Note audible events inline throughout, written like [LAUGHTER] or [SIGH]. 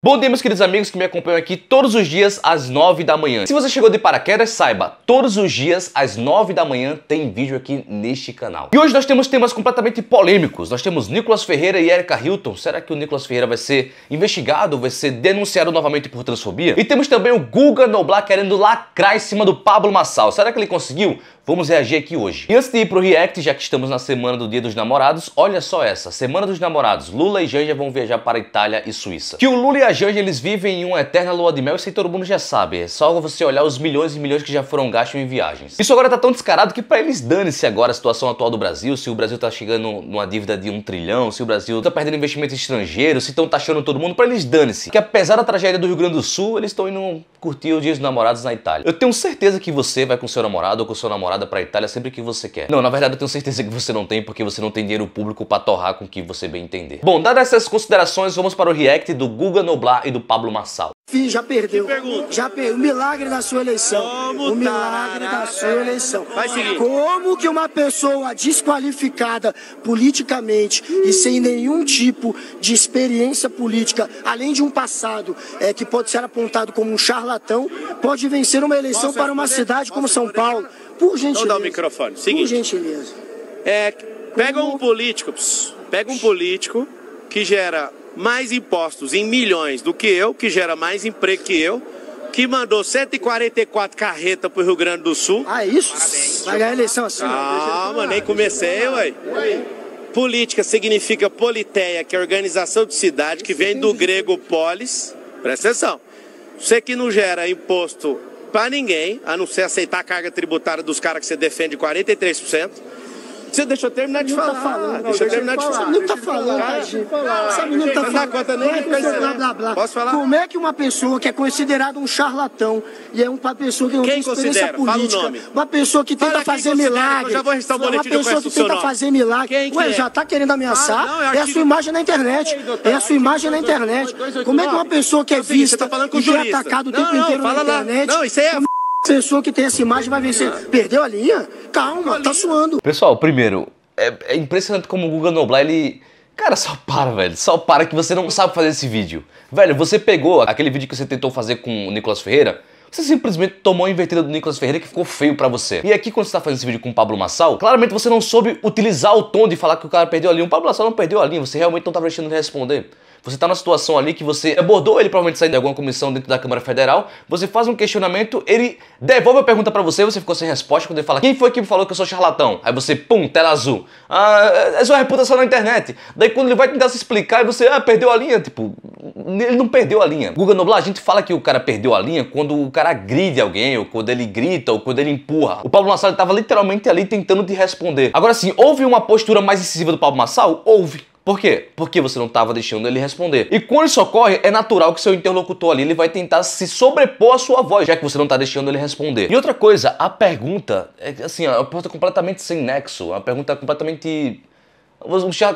Bom dia, meus queridos amigos que me acompanham aqui todos os dias às 9 da manhã. Se você chegou de paraquedas, saiba, todos os dias às 9 da manhã tem vídeo aqui neste canal. E hoje nós temos temas completamente polêmicos. Nós temos Nicolas Ferreira e Erika Hilton. Será que o Nicolas Ferreira vai ser investigado, vai ser denunciado novamente por transfobia? E temos também o Guga Noblar querendo lacrar em cima do Pablo Massal. Será que ele conseguiu? Vamos reagir aqui hoje. E antes de ir pro React, já que estamos na semana do Dia dos Namorados, olha só essa. Semana dos Namorados. Lula e Janja vão viajar para Itália e Suíça. Que o Lula e a Janja, eles vivem em uma eterna lua de mel, isso aí todo mundo já sabe. É só você olhar os milhões e milhões que já foram gastos em viagens. Isso agora tá tão descarado que para eles dane-se agora a situação atual do Brasil, se o Brasil tá chegando numa dívida de um trilhão, se o Brasil tá perdendo investimento estrangeiro, se estão taxando todo mundo, para eles dane-se. Que apesar da tragédia do Rio Grande do Sul, eles estão indo curtir o Dia dos Namorados na Itália. Eu tenho certeza que você vai com seu namorado ou com seu namorado para a Itália sempre que você quer. Não, na verdade eu tenho certeza que você não tem, porque você não tem dinheiro público para torrar com o que você bem entender. Bom, dadas essas considerações, vamos para o react do Guga Noblar e do Pablo Marçal. Fih, já perdeu. Já perdeu. O milagre da sua eleição. Como o milagre tá, da sua eleição. Vai seguir. Como que uma pessoa desqualificada politicamente hum. e sem nenhum tipo de experiência política, além de um passado é, que pode ser apontado como um charlatão, pode vencer uma eleição Posso para uma é cidade Posso como São é Paulo? Por gentileza. Não dá o microfone. Seguinte. Por gentileza. É, pega um político, pega um político que gera mais impostos em milhões do que eu, que gera mais emprego que eu, que mandou 144 carretas pro Rio Grande do Sul. Ah, é isso? Parabéns. Vai ganhar eleição assim. Calma, nem ah, comecei, ué. Política significa politeia, que é organização de cidade, que vem do grego polis. Presta atenção. Você que não gera imposto para ninguém, a não ser aceitar a carga tributária dos caras que você defende 43%. Você deixa eu terminar de não tá falar. Tá falando, deixa eu terminar de falar. Não tá falando, tadinho. Sabe, não tá falando. Conta nem é blá, blá, blá. Posso falar? Como é que uma pessoa que é considerada um charlatão e é uma pessoa que não tem experiência política, uma pessoa que tenta fazer milagre, uma pessoa que tenta fazer milagre, ué, é? já tá querendo ameaçar, ah, é, é a sua imagem na internet. É a sua imagem na internet. Como é que uma pessoa que é, é vista e atacada o tempo inteiro na internet... Não, isso é... Pessoa que tem essa imagem vai vencer. Perdeu a linha? Calma, tá suando. Pessoal, primeiro, é, é, impressionante como o Guga Noblar, ele... Cara, só para, velho. Só para que você não sabe fazer esse vídeo. Velho, você pegou aquele vídeo que você tentou fazer com o Nicolas Ferreira, você simplesmente tomou a invertida do Nicolas Ferreira que ficou feio pra você. E aqui, quando você tá fazendo esse vídeo com o Pablo Massal, claramente você não soube utilizar o tom de falar que o cara perdeu a linha. O Pablo Massal não perdeu a linha, você realmente não tava deixando ele responder. Você está numa situação ali que você abordou ele provavelmente saindo de alguma comissão dentro da Câmara Federal, você faz um questionamento, ele devolve a pergunta para você, você ficou sem resposta quando ele fala: "Quem foi que falou que eu sou charlatão?". Aí você, pum, tela azul. Ah, é sua reputação na internet. Daí quando ele vai tentar se explicar, você, ah, perdeu a linha, tipo, ele não perdeu a linha. Guga Noblar, a gente fala que o cara perdeu a linha quando o cara gride alguém, ou quando ele grita, ou quando ele empurra. O Pablo Massal estava literalmente ali tentando te responder. Agora sim, houve uma postura mais incisiva do Pablo Massal? Houve. Por quê? Porque você não estava deixando ele responder. E quando isso ocorre, é natural que seu interlocutor ali ele vai tentar se sobrepor à sua voz, já que você não está deixando ele responder. E outra coisa, a pergunta é assim, ó, é uma pergunta completamente sem nexo, é uma pergunta completamente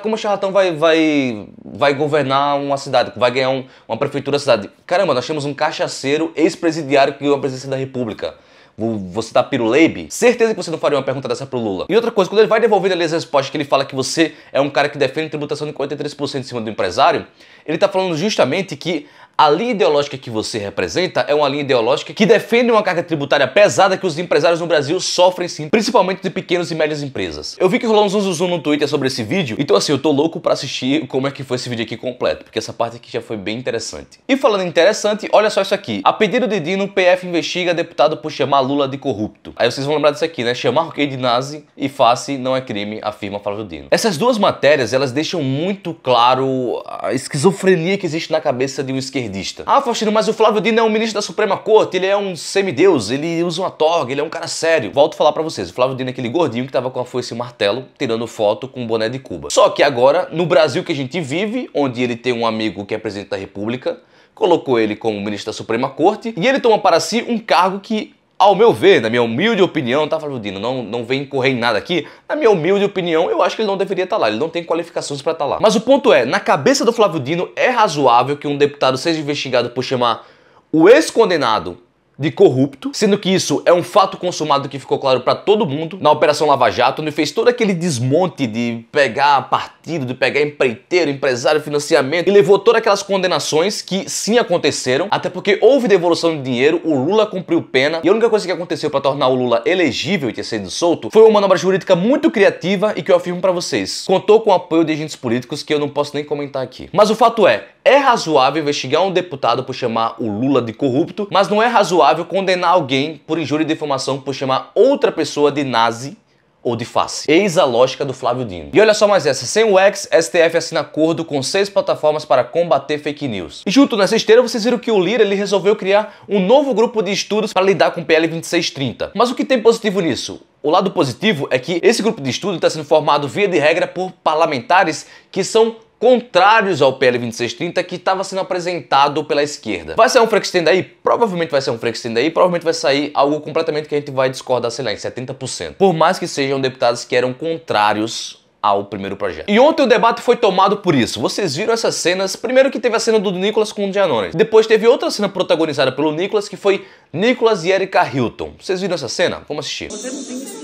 como o charlatão vai, vai, vai governar uma cidade, vai ganhar um, uma prefeitura da cidade? Caramba, nós temos um cachaceiro ex-presidiário que ganhou a presidência da república você dá piruleibe? Certeza que você não faria uma pergunta dessa pro Lula. E outra coisa, quando ele vai devolvendo ali as respostas que ele fala que você é um cara que defende tributação de 43% em cima do empresário, ele tá falando justamente que a linha ideológica que você representa é uma linha ideológica que defende uma carga tributária pesada que os empresários no Brasil sofrem sim, principalmente de pequenas e médias empresas. Eu vi que rolou um zoom, no Twitter sobre esse vídeo, então assim, eu tô louco para assistir como é que foi esse vídeo aqui completo, porque essa parte aqui já foi bem interessante. E falando interessante, olha só isso aqui. A pedido de Dino, PF investiga deputado por chamar Lula de corrupto. Aí vocês vão lembrar disso aqui, né? Chamar o que de nazi e face não é crime, afirma Flávio Dino. Essas duas matérias, elas deixam muito claro a esquizofrenia que existe na cabeça de um esquerdo esquerdista. Ah, Faustino, mas o Flávio Dino é um ministro da Suprema Corte, ele é um semideus, ele usa uma toga, ele é um cara sério. Volto a falar para vocês, o Flávio Dino é aquele gordinho que tava com a foice e martelo, tirando foto com o boné de Cuba. Só que agora, no Brasil que a gente vive, onde ele tem um amigo que é presidente da República, colocou ele como ministro da Suprema Corte, e ele toma para si um cargo que ao meu ver, na minha humilde opinião, tá, Flávio Dino? Não, não vem correr em nada aqui. Na minha humilde opinião, eu acho que ele não deveria estar tá lá. Ele não tem qualificações para estar tá lá. Mas o ponto é, na cabeça do Flávio Dino, é razoável que um deputado seja investigado por chamar o ex-condenado de corrupto, sendo que isso é um fato consumado que ficou claro para todo mundo na Operação Lava Jato, onde fez todo aquele desmonte de pegar partido, de pegar empreiteiro, empresário, financiamento, e levou todas aquelas condenações que sim aconteceram, até porque houve devolução de dinheiro, o Lula cumpriu pena, e a única coisa que aconteceu para tornar o Lula elegível e ter sido solto foi uma manobra jurídica muito criativa e que eu afirmo para vocês, contou com o apoio de agentes políticos que eu não posso nem comentar aqui. Mas o fato é, é razoável investigar um deputado por chamar o Lula de corrupto, mas não é razoável razoável condenar alguém por injúria de informação por chamar outra pessoa de nazi ou de face. Eis a lógica do Flávio Dino. E olha só mais essa, sem o ex, STF assina acordo com seis plataformas para combater fake news. E junto nessa esteira, vocês viram que o Lira ele resolveu criar um novo grupo de estudos para lidar com o PL 2630. Mas o que tem positivo nisso? O lado positivo é que esse grupo de estudo está sendo formado via de regra por parlamentares que são contrários ao PL 2630 que estava sendo apresentado pela esquerda. Vai sair um Frankenstein daí? Provavelmente vai ser um Frankenstein daí, provavelmente vai sair algo completamente que a gente vai discordar, sei lá, em 70%. Por mais que sejam deputados que eram contrários ao primeiro projeto. E ontem o debate foi tomado por isso. Vocês viram essas cenas? Primeiro que teve a cena do Nicolas com o Giannone. Depois teve outra cena protagonizada pelo Nicolas, que foi Nicolas e Erika Hilton. Vocês viram essa cena? Vamos assistir. Você não tem...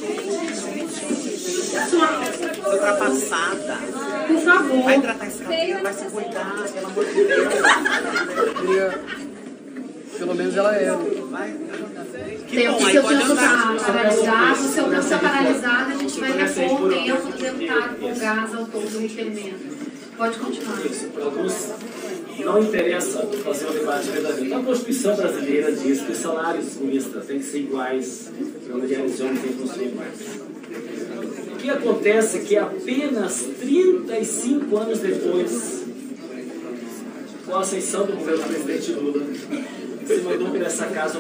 Ultrapassada favor. Vai tratar esse cabelo, vai se cuidar, pelo amor de Deus. Pelo menos ela é. Que tem bom, seu tempo paralisado, se eu não ser paralisada, a gente vai repor o tempo do deputado com gás ao todo do requerimento. Pode continuar. Não interessa fazer um debate verdadeiro. A Constituição brasileira diz que os salários comunistas têm que ser iguais, não mulheres e homens têm que ser iguais que acontece é que apenas 35 anos depois, com a ascensão do governo presidente Lula, se mandou casa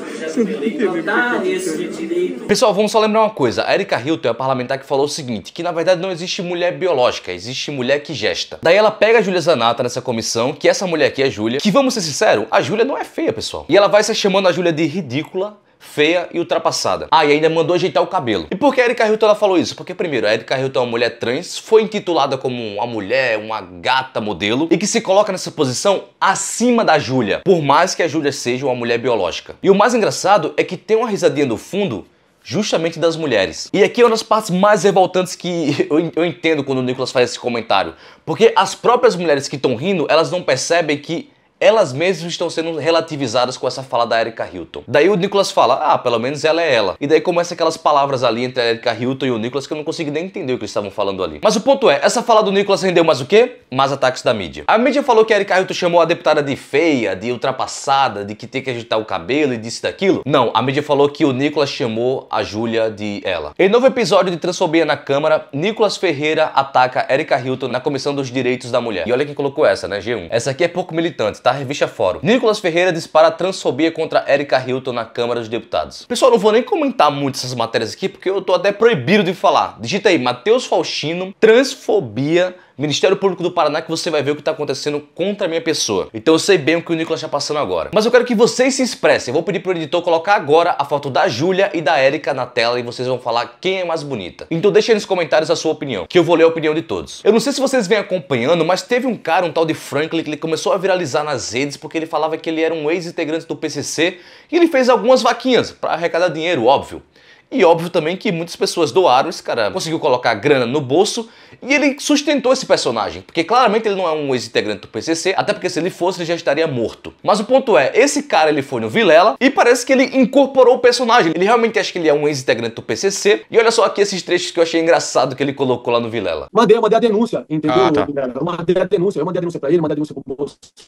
lei para dar esse direito. Pessoal, vamos só lembrar uma coisa. A Erika Hilton é a parlamentar que falou o seguinte, que na verdade não existe mulher biológica, existe mulher que gesta. Daí ela pega a Júlia Zanata nessa comissão, que essa mulher aqui é a Júlia, que vamos ser sinceros, a Júlia não é feia, pessoal. E ela vai se chamando a Júlia de ridícula, feia e ultrapassada. Ah, e ainda mandou ajeitar o cabelo. E por que a Erika Hilton ela falou isso? Porque primeiro, a Erika Hilton é uma mulher trans, foi intitulada como uma mulher, uma gata modelo e que se coloca nessa posição acima da Júlia, por mais que a Júlia seja uma mulher biológica. E o mais engraçado é que tem uma risadinha no fundo justamente das mulheres. E aqui é uma das partes mais revoltantes que [LAUGHS] eu, eu entendo quando o Nicolas faz esse comentário, porque as próprias mulheres que estão rindo, elas não percebem que elas mesmas estão sendo relativizadas com essa fala da Erika Hilton. Daí o Nicholas fala, ah, pelo menos ela é ela. E daí começa aquelas palavras ali entre a Erika Hilton e o Nicholas que eu não consegui nem entender o que eles estavam falando ali. Mas o ponto é, essa fala do Nicholas rendeu mais o quê? Mais ataques da mídia. A mídia falou que a Erika Hilton chamou a deputada de feia, de ultrapassada, de que tem que agitar o cabelo e disso daquilo. Não, a mídia falou que o Nicholas chamou a Júlia de ela. Em novo episódio de Transfobia na Câmara, Nicholas Ferreira ataca Erika Hilton na Comissão dos Direitos da Mulher. E olha quem colocou essa, né, G1? Essa aqui é pouco militante, tá? da tá, revista Fórum. Nicolas Ferreira dispara transfobia contra Erika Hilton na Câmara dos Deputados. Pessoal, não vou nem comentar muito essas matérias aqui, porque eu tô até proibido de falar. Digita aí, Matheus Faustino, transfobia Ministério Público do Paraná que você vai ver o que está acontecendo contra a minha pessoa. Então eu sei bem o que o Nicolas está passando agora. Mas eu quero que vocês se expressem. Eu vou pedir para o editor colocar agora a foto da Júlia e da Érica na tela e vocês vão falar quem é mais bonita. Então deixa aí nos comentários a sua opinião, que eu vou ler a opinião de todos. Eu não sei se vocês vêm acompanhando, mas teve um cara, um tal de Franklin, que ele começou a viralizar nas redes porque ele falava que ele era um ex-integrante do PCC e ele fez algumas vaquinhas para arrecadar dinheiro, óbvio. E óbvio também que muitas pessoas doaram, esse cara conseguiu colocar grana no bolso e ele sustentou esse personagem, porque claramente ele não é um ex-integrante do PCC, até porque se ele fosse ele já estaria morto. Mas o ponto é, esse cara ele foi no Vilela e parece que ele incorporou o personagem, ele realmente acha que ele é um ex-integrante do PCC e olha só aqui esses trechos que eu achei engraçado que ele colocou lá no Vilela. Mandei, eu mandei a denúncia, entendeu? Ah, tá. Eu mandei a denúncia, eu mandei a denúncia pra ele, mandei a denúncia pro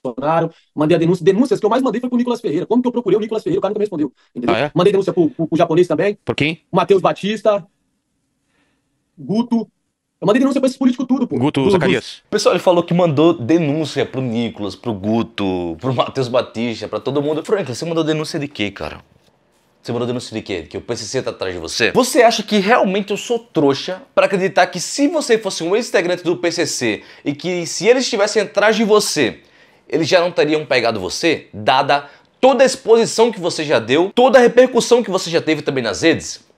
Bolsonaro, mandei a denúncia, denúncias que eu mais mandei foi pro Nicolas Ferreira, como que eu procurei o Nicolas Ferreira, o cara nunca me respondeu, entendeu? Ah, é? Mandei denúncia pro, pro, pro japonês também. Porque Matheus Batista, Guto. Eu é mandei denúncia pra esse político tudo, pô. Guto do, Zacarias. O pessoal ele falou que mandou denúncia pro Nicolas, pro Guto, pro Matheus Batista, pra todo mundo. Franklin, você mandou denúncia de quê, cara? Você mandou denúncia de quê? Que o PCC tá atrás de você? Você acha que realmente eu sou trouxa para acreditar que se você fosse um ex-integrante do PCC e que se eles estivessem atrás de você, eles já não teriam pegado você? Dada toda a exposição que você já deu, toda a repercussão que você já teve também nas redes?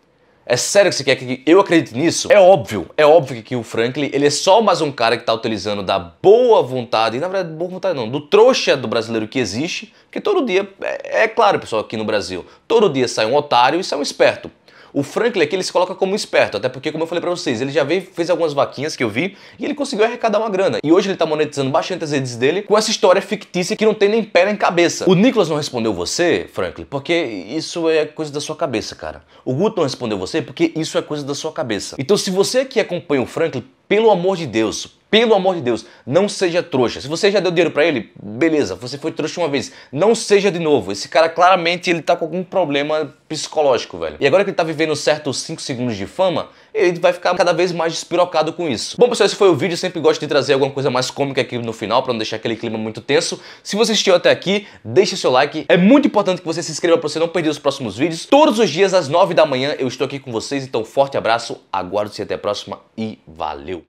É sério que você quer que eu acredite nisso? É óbvio, é óbvio que o Franklin ele é só mais um cara que está utilizando da boa vontade, e na verdade boa vontade não, do trouxa do brasileiro que existe, que todo dia, é, é claro pessoal aqui no Brasil, todo dia sai um otário e sai um esperto. O Franklin aqui ele se coloca como esperto, até porque, como eu falei para vocês, ele já veio, fez algumas vaquinhas que eu vi e ele conseguiu arrecadar uma grana. E hoje ele tá monetizando bastante as redes dele com essa história fictícia que não tem nem pé nem cabeça. O Nicholas não respondeu você, Franklin, porque isso é coisa da sua cabeça, cara. O Guto não respondeu você porque isso é coisa da sua cabeça. Então, se você que acompanha o Franklin, pelo amor de Deus, pelo amor de Deus, não seja trouxa. Se você já deu dinheiro para ele, beleza, você foi trouxa uma vez. Não seja de novo. Esse cara claramente ele tá com algum problema psicológico, velho. E agora que ele tá vivendo certos 5 segundos de fama, ele vai ficar cada vez mais despirocado com isso. Bom, pessoal, esse foi o vídeo. Eu sempre gosto de trazer alguma coisa mais cômica aqui no final para não deixar aquele clima muito tenso. Se você assistiu até aqui, deixe seu like. É muito importante que você se inscreva para você não perder os próximos vídeos. Todos os dias às 9 da manhã eu estou aqui com vocês, então forte abraço, aguardo-se até a próxima e valeu.